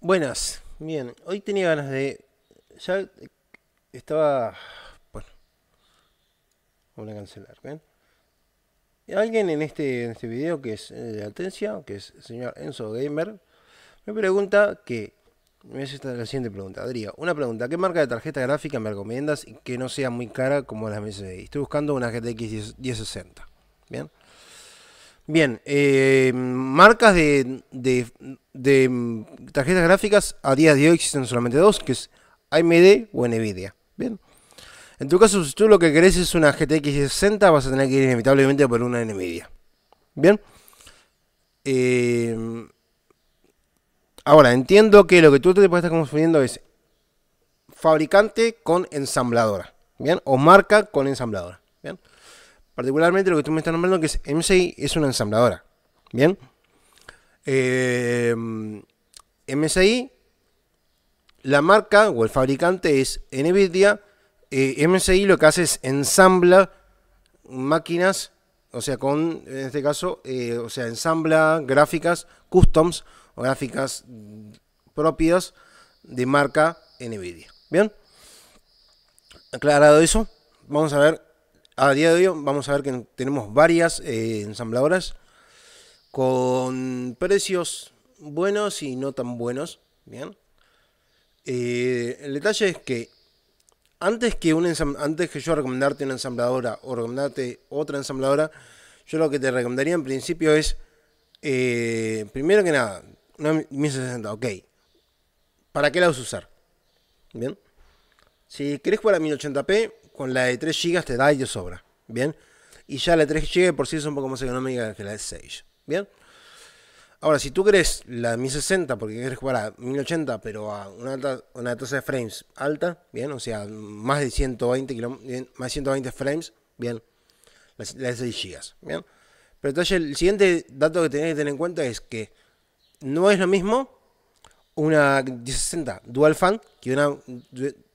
Buenas, bien, hoy tenía ganas de... Ya estaba... Bueno, voy a cancelar, bien, Alguien en este, este video que es eh, de Altencia, que es el señor Enzo Gamer, me pregunta que... Me hace esta la siguiente pregunta, Adrián. Una pregunta, ¿qué marca de tarjeta gráfica me recomiendas y que no sea muy cara como las MSI? Estoy buscando una GTX 1060, ¿bien? Bien, eh, marcas de, de de mm, tarjetas gráficas a día de hoy existen solamente dos, que es AMD o Nvidia. Bien. En tu caso, si tú lo que querés es una GTX 60, vas a tener que ir inevitablemente por una Nvidia. Bien. Eh, ahora, entiendo que lo que tú te puedes estar confundiendo es fabricante con ensambladora. Bien. O marca con ensambladora. Bien. Particularmente lo que tú me estás nombrando que es MSI es una ensambladora. Bien. MSI, em, la marca o el fabricante es NVIDIA. Eh, MSI lo que hace es ensambla máquinas, o sea, con, en este caso, eh, o sea, ensambla gráficas customs o gráficas propias de marca NVIDIA. ¿Bien? Aclarado eso, vamos a ver, a día de hoy vamos a ver que tenemos varias eh, ensambladoras con precios buenos y no tan buenos. Bien. Eh, el detalle es que antes que, un antes que yo recomendarte una ensambladora o recomendarte otra ensambladora, yo lo que te recomendaría en principio es, eh, primero que nada, una 1060, ok. ¿Para qué la vas a usar? Bien. Si querés jugar a 1080p, con la de 3 GB te da y te sobra. Bien. Y ya la de 3 GB por si es un poco más económica que la de 6. ¿Bien? Ahora, si tú crees la 1060 porque querés jugar a 1080, pero a una, tasa de frames alta, bien, o sea, más de 120, más 120 frames, bien, la, de 6 GB, bien. Pero entonces el siguiente dato que tenés que tener en cuenta es que no es lo mismo una 1060 dual fan que una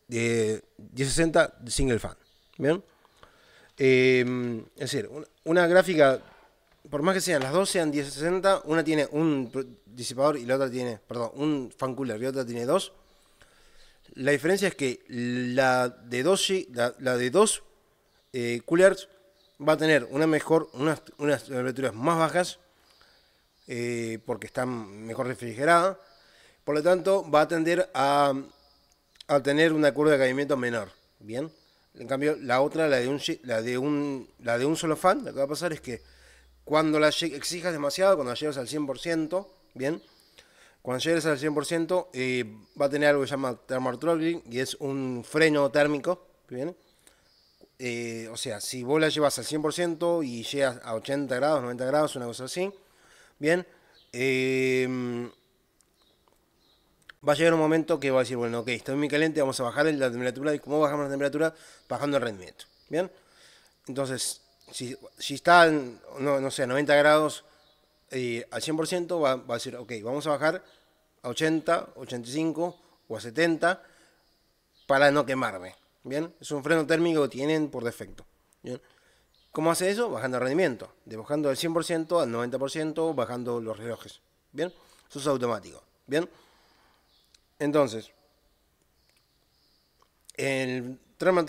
1060 eh, single fan, bien. Eh, es decir, una gráfica por más que sean las dos sean 1060, una tiene un disipador y la otra tiene, perdón, un fan cooler y otra tiene dos. La diferencia es que la de dos, la, de dos eh, coolers va a tener una mejor, unas, temperaturas más bajas eh, porque están mejor refrigerada. Por lo tanto, va a tender a, tener una curva de caimiento menor. Bien. En cambio, la otra, la de un, la de un, la de un solo fan, lo que va a pasar es que cuando la exijas demasiado, cuando llegues al 100%, bien, cuando llegues al 100% eh, va a tener algo que se llama thermotrolling y es un freno térmico, bien. Eh, o sea, si vos la llevas al 100% y llegas a 80 grados, 90 grados, una cosa así, bien, eh, va a llegar un momento que va a decir, bueno, ok, estoy muy caliente, vamos a bajar la temperatura. ¿Y cómo bajamos la temperatura? Bajando el rendimiento. ¿Bien? Entonces, si, está, no, sé, a 90 grados al 100%, va, a decir, ok, vamos a bajar a 80, 85 o a 70 para no quemarme. Bien, es un freno térmico que tienen por defecto. ¿Cómo hace eso? Bajando el rendimiento, de bajando del 100% al 90%, bajando los relojes. Bien, eso es automático. Bien, entonces, el Trama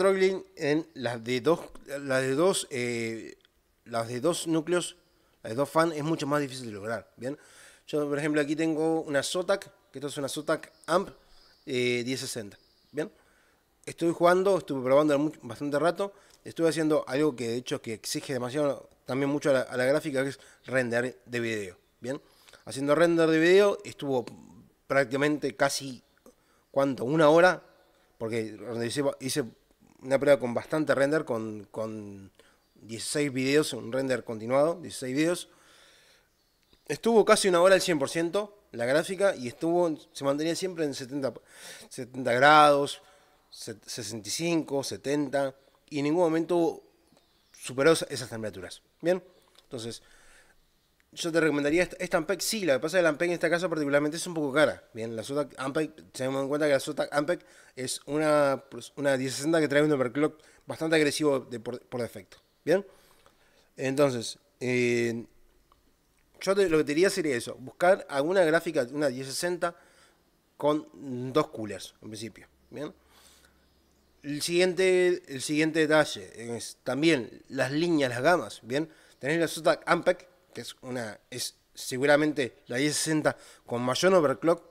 en las de dos, las de dos, eh, las de dos núcleos, las de dos fans, es mucho más difícil de lograr. Bien, yo por ejemplo aquí tengo una Zotac, que esto es una Zotac Amp 1060. Eh, Bien, estoy jugando, estuve probando bastante rato, estuve haciendo algo que de hecho que exige demasiado, también mucho a la, gráfica, que es render de video. Bien, haciendo render de video estuvo prácticamente casi, ¿cuánto? Una hora, porque hice una prueba con bastante render, con, 16 videos, un render continuado, 16 videos. Estuvo casi una hora al 100% la gráfica y estuvo se mantenía siempre en 70, 70 grados, 65, 70 y en ningún momento superó esas temperaturas. Bien, entonces yo te recomendaría esta, esta Ampeg, sí, lo que pasa es que la Ampeg en este caso particularmente es un poco cara. Bien, la Zotac Ampeg, tenemos en cuenta que la Zotac Ampeg es una, pues, una 1060 que trae un overclock bastante agresivo por, defecto. Bien, entonces, eh, yo lo que te diría sería eso, buscar alguna gráfica, una 1060 con dos coolers, en principio. Bien. El siguiente, el siguiente detalle es también las líneas, las gamas. Bien, tenés la Zotac Ampeg, que es una es seguramente la 1060 con mayor overclock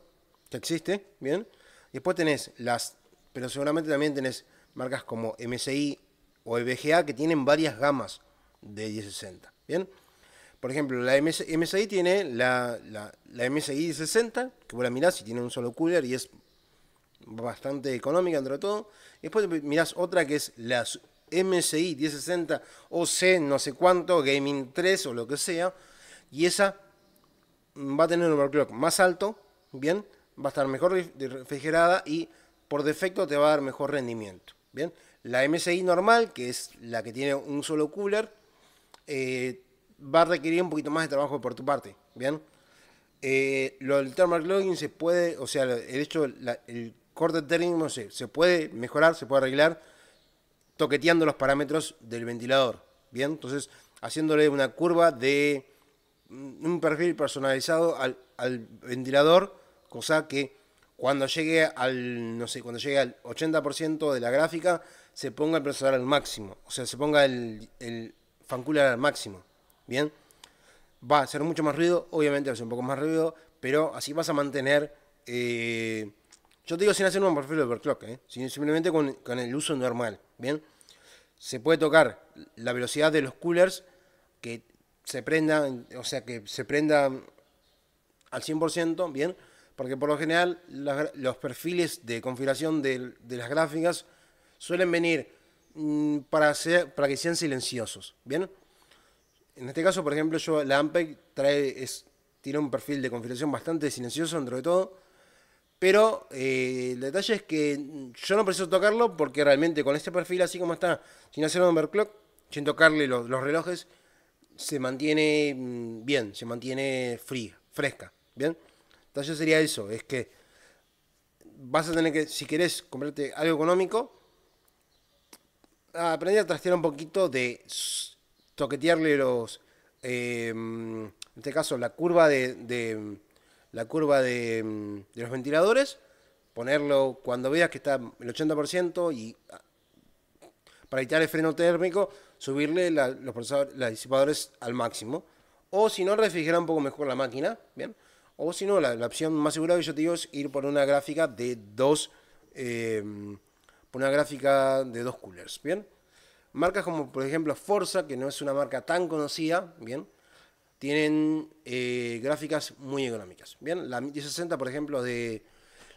que existe, ¿bien? Después tenés las, pero seguramente también tenés marcas como MSI o EVGA que tienen varias gamas de 1060, ¿bien? Por ejemplo, la MSI tiene la, la, MSI 60, que vos la mirás y tiene un solo cooler y es bastante económica entre todo. Después mirás otra que es la MSI 1060 C no sé cuánto, Gaming 3 o lo que sea, y esa va a tener un overclock más alto, bien, va a estar mejor refrigerada y por defecto te va a dar mejor rendimiento, bien. La MSI normal, que es la que tiene un solo cooler, eh, va a requerir un poquito más de trabajo por tu parte, bien. Eh, lo del thermal clocking se puede, o sea, el hecho, el corte no sé se puede mejorar, se puede arreglar, toqueteando los parámetros del ventilador. Bien, entonces haciéndole una curva de mm, un perfil personalizado al, ventilador, cosa que cuando llegue al, no sé, cuando llegue al 80% de la gráfica, se ponga el procesador al máximo, o sea, se ponga el, el fan al máximo, ¿bien? Va a ser mucho más ruido, obviamente va a ser un poco más ruido, pero así vas a mantener, eh, yo te digo sin hacer un perfil de overclock, ¿eh? simplemente con, con el uso normal. ¿bien? Se puede tocar la velocidad de los coolers que se prendan, o sea, que se al 100%, ¿bien? Porque por lo general los perfiles de configuración de, las gráficas suelen venir mm, para, para que sean silenciosos, ¿bien? En este caso, por ejemplo, yo la Ampeg trae, es, tiene un perfil de configuración bastante silencioso, dentro de todo, pero eh, el detalle es que yo no preciso tocarlo porque realmente con este perfil así como está, sin hacer un overclock, sin tocarle los, relojes, se mantiene mm, bien, se mantiene fría, fresca. ¿Bien? Entonces sería eso, es que vas a tener que, si querés comprarte algo económico, aprender a trastear un poquito de toquetearle los, eh, mm, en este caso, la curva de la curva mm, de, los ventiladores, ponerlo cuando veas que está el 80% y ah, para evitar el freno térmico, subirle los, disipadores al máximo. O si no, refrigerar un poco mejor la máquina, ¿bien? O si no, la, opción más segura que yo te digo es ir por una gráfica de dos, em, por una gráfica de dos coolers, ¿bien? Marcas como por ejemplo Forza, que no es una marca tan conocida, ¿bien? tienen eh, gráficas muy económicas. Bien, la 1060, por ejemplo, de.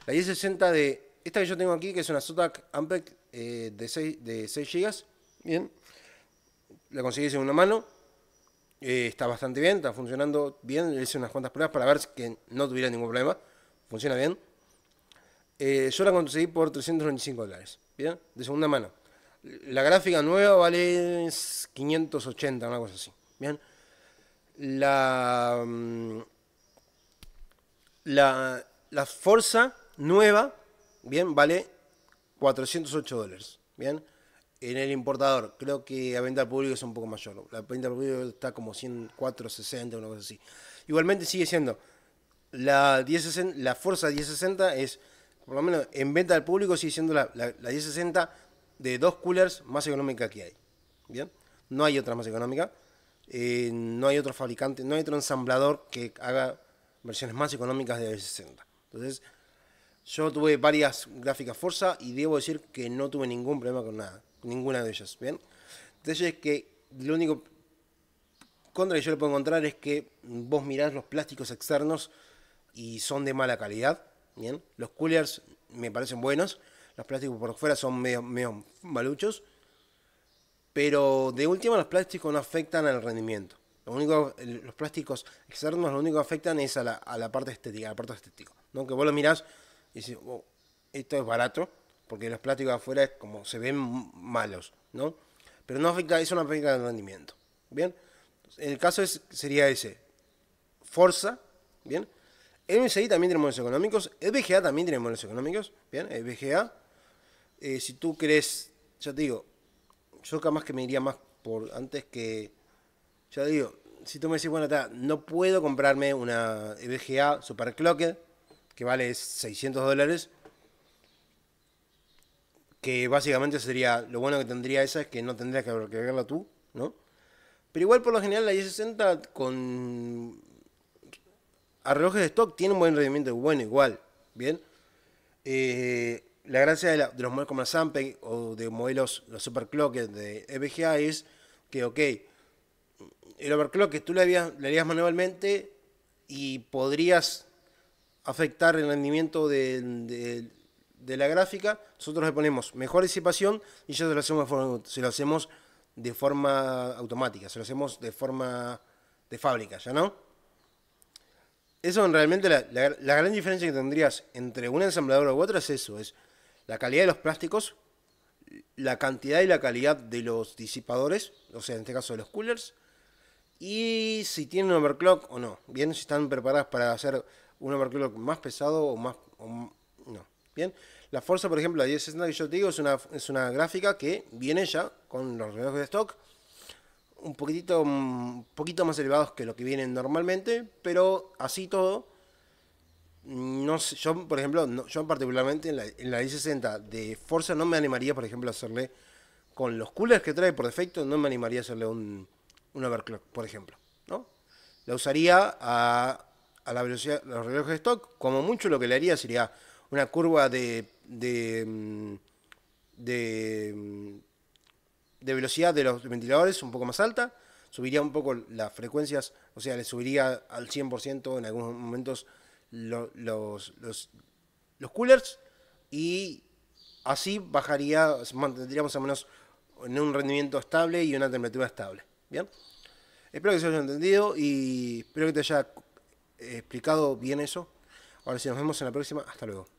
La 1060 de. Esta que yo tengo aquí, que es una Zotac Ampec eh, de, 6, de 6 GB. Bien. La conseguí de segunda mano. Eh, está bastante bien, está funcionando bien. Le hice unas cuantas pruebas para ver que no tuviera ningún problema. Funciona bien. yo la conseguí por 395 dólares. Bien, de segunda mano. La gráfica nueva vale 580, una cosa así. Bien la, mm, la, la Forza nueva, bien, vale 408 dólares, bien. En el importador, creo que a venta al público es un poco mayor. La venta al público está como 100, 460, una cosa así. Igualmente sigue siendo la, 1060, la Forza 1060 es, por lo menos en venta al público, sigue siendo la, la 1060 de dos coolers más económica que hay. ¿Bien? No hay otra más económica. Eh, no hay otro fabricante, no hay otro ensamblador que haga versiones más económicas de 60. Entonces, yo tuve varias gráficas Forza y debo decir que no tuve ningún problema con nada, ninguna de ellas, ¿bien? Entonces es que lo único contra que yo le puedo encontrar es que vos mirás los plásticos externos y son de mala calidad, ¿bien? Los coolers me parecen buenos, los plásticos por fuera son medio maluchos, pero de última los plásticos no afectan al rendimiento. Lo único, los plásticos externos lo único que afectan es a la, a la parte estética, la parte estético. ¿no? Que vos lo mirás y dices, oh, esto es barato, porque los plásticos afuera como se ven malos, ¿no? Pero no afecta, eso no afecta al rendimiento. ¿Bien? El caso es, sería ese. Forza, ¿bien? El también tiene modelos económicos, el también tiene modelos económicos, ¿bien? El BGA, eh, si tú crees, ya te digo, yo más que me iría más por antes que. Ya digo, si tú me decís, bueno, no puedo comprarme una EVGA Superclocked, que vale 600 dólares, que básicamente sería, lo bueno que tendría esa es que no tendrías que agregarla tú, ¿no? Pero igual por lo general la i60 con a relojes de stock tiene un buen rendimiento, bueno, igual, ¿bien? Eh, la gracia de, los modelos como la o de modelos, los overclockers de EVGA es que, ok, el overclock que tú le habías, le harías manualmente y podrías afectar el rendimiento de, la gráfica, nosotros le ponemos mejor disipación y ya se lo hacemos de forma, de forma automática, se lo hacemos de forma de fábrica, ¿ya no? Eso realmente la, gran diferencia que tendrías entre un ensamblador u otro es eso, es la calidad de los plásticos, la cantidad y la calidad de los disipadores, o sea, en este caso de los coolers, y si tienen un overclock o no. Bien, si están preparadas para hacer un overclock más pesado o más... no. Bien, la fuerza, por ejemplo, la 1060 que yo te digo es una, es una gráfica que viene ya con los relojes de stock un poquitito, un poquito más elevados que lo que vienen normalmente, pero así todo no sé, yo por ejemplo, yo particularmente en la, en I60 de Forza no me animaría, por ejemplo, a hacerle, con los coolers que trae por defecto, no me animaría a hacerle un, overclock, por ejemplo, ¿no? La usaría a, la velocidad, los relojes de stock, como mucho lo que le haría sería una curva de, de, mm, mm, de velocidad de los ventiladores un poco más alta, subiría un poco las frecuencias, o sea, le subiría al 100% en algunos momentos los, los, los coolers y así bajaría, mantendríamos al menos en un rendimiento estable y una temperatura estable. Bien, espero que se haya entendido y espero que te haya explicado bien eso. Ahora si nos vemos en la próxima. Hasta luego.